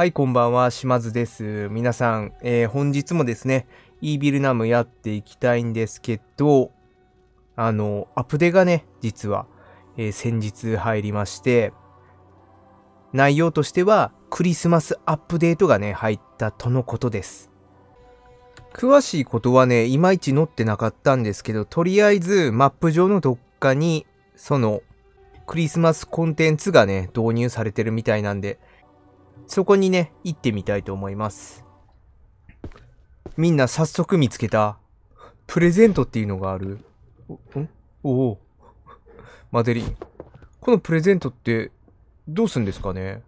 はい、こんばんは、島津です。皆さん、えー、本日もですね、イービルナムやっていきたいんですけど、あの、アプデがね、実は、えー、先日入りまして、内容としては、クリスマスアップデートがね、入ったとのことです。詳しいことはね、いまいち載ってなかったんですけど、とりあえず、マップ上のどっかに、その、クリスマスコンテンツがね、導入されてるみたいなんで、そこにね、行ってみたいと思います。みんな早速見つけた。プレゼントっていうのがある。お、んおお。マデリン。このプレゼントって、どうすんですかね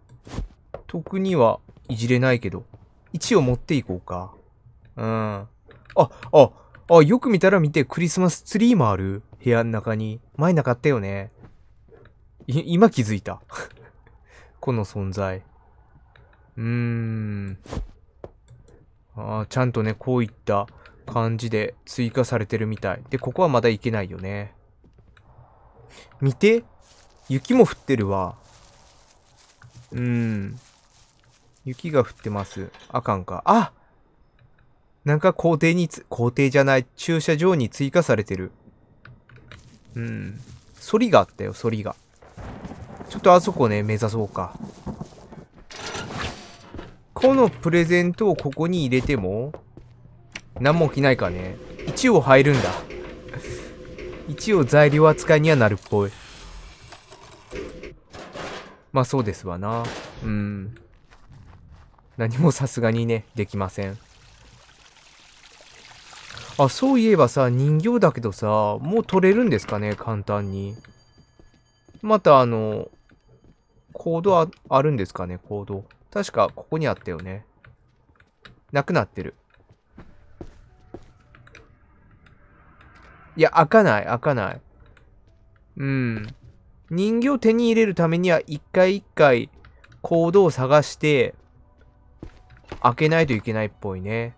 特にはいじれないけど。一応持っていこうか。うん。あ、あ、あ、よく見たら見て、クリスマスツリーもある。部屋の中に。前なかったよね。今気づいた。この存在。うーん。ああ、ちゃんとね、こういった感じで追加されてるみたい。で、ここはまだ行けないよね。見て雪も降ってるわ。うーん。雪が降ってます。あかんか。あなんか校庭につ、校庭じゃない、駐車場に追加されてる。うん。反りがあったよ、反りが。ちょっとあそこね、目指そうか。このプレゼントをここに入れても、何も起きないかね。一応入るんだ。一応材料扱いにはなるっぽい。まあそうですわな。うん。何もさすがにね、できません。あ、そういえばさ、人形だけどさ、もう取れるんですかね、簡単に。またあの、コードああるんですかね、コード。確かここにあったよね。なくなってる。いや、開かない、開かない。うん。人形を手に入れるためには、一回一回、コードを探して、開けないといけないっぽいね。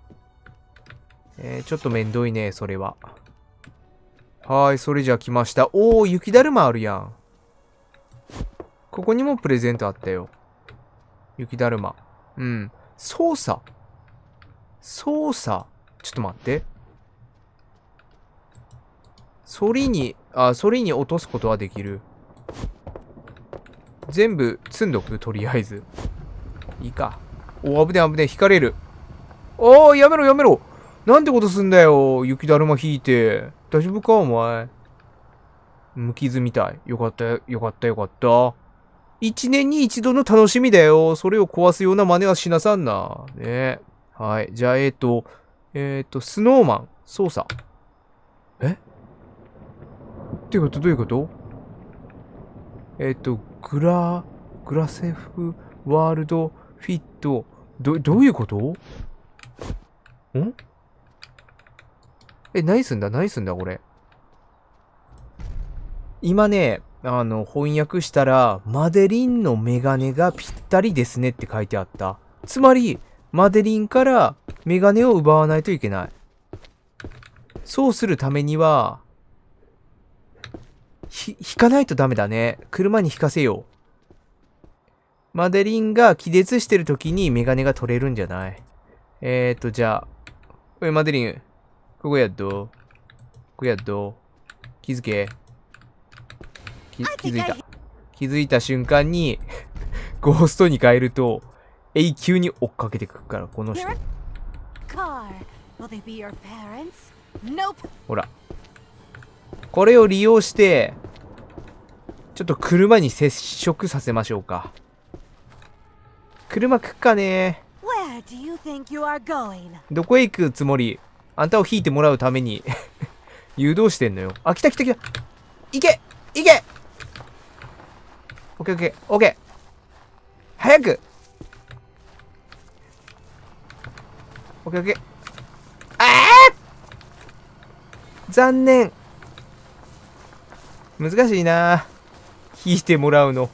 えー、ちょっとめんどいね、それは。はい、それじゃあ来ました。おー、雪だるまあるやん。ここにもプレゼントあったよ。雪だるま。うん。操作操作ちょっと待って。反りに、あ、反りに落とすことはできる。全部積んどくとりあえず。いいか。お、危ねえ危ねえ。引かれる。おー、やめろやめろ。なんてことすんだよ。雪だるま引いて。大丈夫かお前。無傷みたい。よかったよ、よかったよかった。一年に一度の楽しみだよ。それを壊すような真似はしなさんな。ねはい。じゃあ、えっ、ー、と、えっ、ー、と、スノーマン、操作。えっていうことどういうことえっ、ー、と、グラ、グラセフ、ワールド、フィット、ど、どういうことんえ、何すんだ何すんだこれ。今ね、あの、翻訳したら、マデリンのメガネがぴったりですねって書いてあった。つまり、マデリンからメガネを奪わないといけない。そうするためには、ひ、引かないとダメだね。車に引かせよう。マデリンが気絶してる時にメガネが取れるんじゃないえーと、じゃあ。おい、マデリン。ここやっど。ここやっど。気づけ。気づいた。気づいた瞬間に ゴーストに変えると、永久に追っかけてくから、この人。ほら。これを利用して、ちょっと車に接触させましょうか。車くっかねどこへ行くつもりあんたを引いてもらうために 誘導してんのよ。あ、来た来た来た行け行けオッケーオッケー、オッケー。早くオッケーオッケー。あー残念。難しいな引いてもらうの。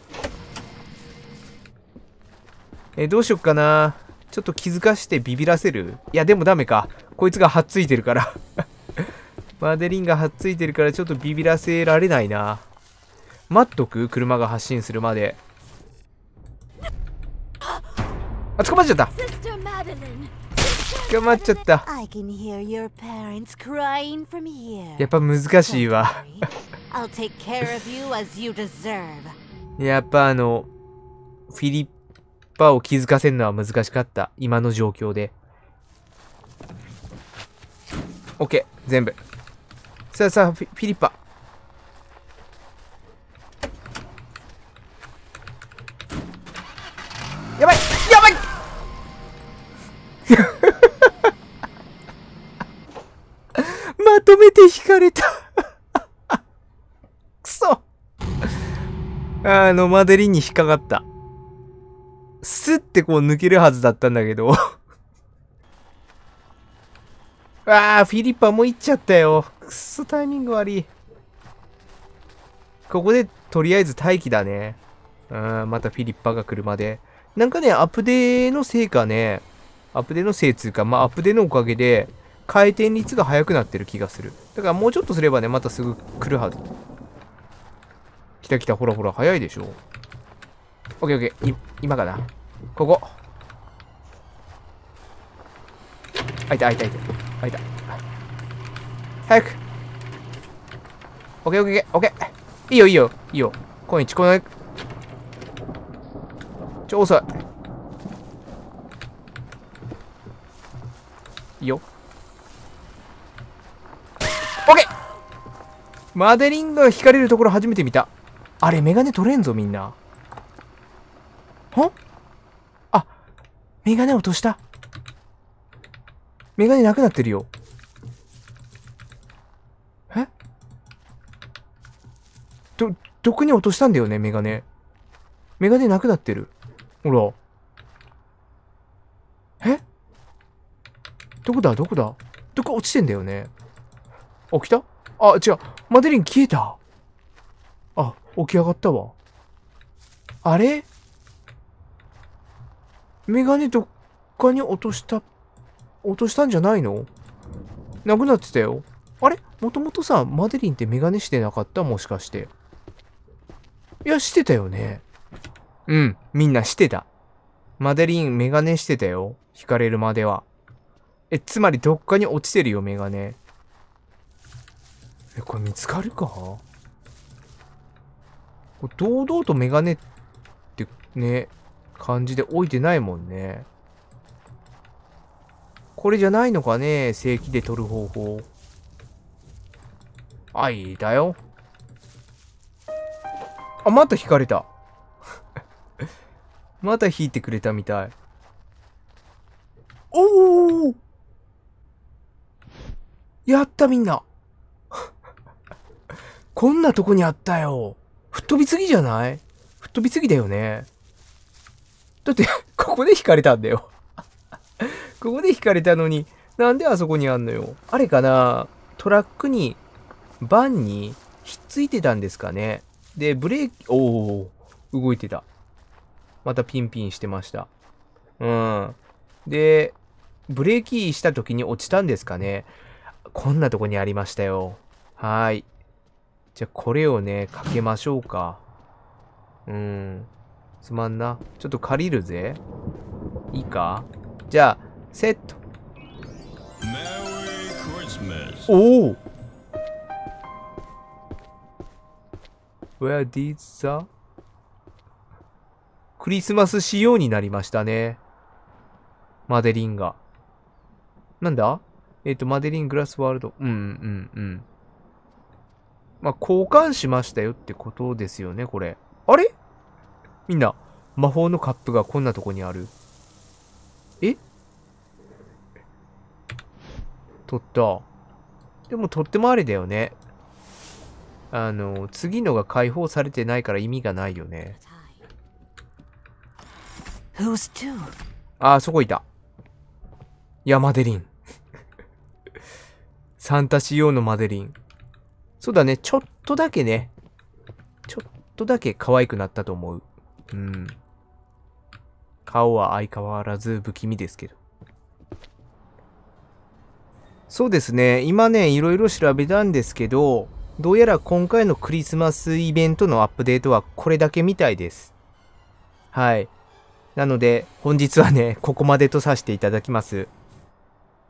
え、どうしよっかなちょっと気づかしてビビらせるいや、でもダメか。こいつがはっついてるから マデリンがはっついてるからちょっとビビらせられないな。待っとく車が発進するまであ捕まっちゃった捕まっちゃったやっぱ難しいわやっぱあのフィリッパを気づかせるのは難しかった今の状況で OK 全部さあさあフィリッパ疲れた くそ。あの、マデリンに引っかかった。スッてこう抜けるはずだったんだけど ああ、フィリッパもう行っちゃったよ。くそタイミング悪い。ここでとりあえず待機だね。うん、またフィリッパが来るまで。なんかね、アップデーのせいかね、アップデーのせいつうか、まあアップデーのおかげで、回転率が速くなってる気がする。だからもうちょっとすればね、またすぐ来るはず。来た来た、ほらほら、早いでしょ。オッケーオッケー、い、今かな。ここ。あいた、あいた、あいた。あいた。早く。オッケーオッケー、オッケー。いいよ、いいよ、いいよ。今日、この、ちょ、遅い。いいよ。マデリンが惹かれるところ初めて見た。あれ、メガネ取れんぞ、みんな。んあ、メガネ落とした。メガネなくなってるよ。えど、どこに落としたんだよね、メガネ。メガネなくなってる。ほら。えどこだどこだどこ落ちてんだよね。あ、来たあ、違う。マデリン消えたあ、起き上がったわ。あれメガネどっかに落とした、落としたんじゃないのなくなってたよ。あれもともとさ、マデリンってメガネしてなかったもしかして。いや、してたよね。うん、みんなしてた。マデリンメガネしてたよ。惹かれるまでは。え、つまりどっかに落ちてるよ、メガネ。え、これ見つかるかこれ堂々とメガネってね、感じで置いてないもんね。これじゃないのかね正規で取る方法。あいだよ。あ、また引かれた。また引いてくれたみたい。おおやったみんなこんなとこにあったよ。吹っ飛びすぎじゃない吹っ飛びすぎだよね。だって ここで引かれたんだよ ここで引かれたのに、なんであそこにあんのよ。あれかなトラックに、バンに、ひっついてたんですかね。で、ブレーキ、おお動いてた。またピンピンしてました。うん。で、ブレーキした時に落ちたんですかね。こんなとこにありましたよ。はい。じゃあこれをね、かけましょうか。うん。すまんな。ちょっと借りるぜ。いいかじゃあ、セット。おお !Where did the? クリスマス仕様になりましたね。マデリンが。なんだえっ、ー、と、マデリングラスワールド。うんうんうん。まあ、交換しましたよってことですよね、これ。あれみんな、魔法のカップがこんなとこにある。え取った。でも取ってもあれだよね。あの、次のが解放されてないから意味がないよね。ああ、そこいた。いや、マデリン。サンタ仕様のマデリン。そうだね、ちょっとだけね、ちょっとだけ可愛くなったと思う。うん。顔は相変わらず不気味ですけど。そうですね、今ね、いろいろ調べたんですけど、どうやら今回のクリスマスイベントのアップデートはこれだけみたいです。はい。なので、本日はね、ここまでとさせていただきます。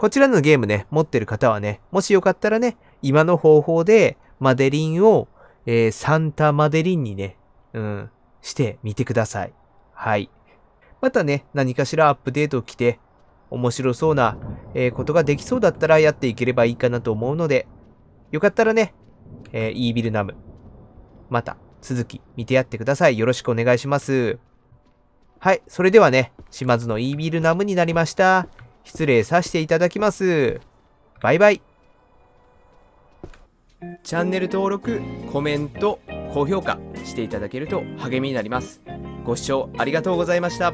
こちらのゲームね、持ってる方はね、もしよかったらね、今の方法でマデリンを、えー、サンタマデリンにね、うん、してみてください。はい。またね、何かしらアップデート来て、面白そうな、えー、ことができそうだったらやっていければいいかなと思うので、よかったらね、えー、イービルナム、また続き見てやってください。よろしくお願いします。はい、それではね、島津のイービルナムになりました。失礼させていただきます。バイバイ。チャンネル登録、コメント、高評価していただけると励みになります。ご視聴ありがとうございました。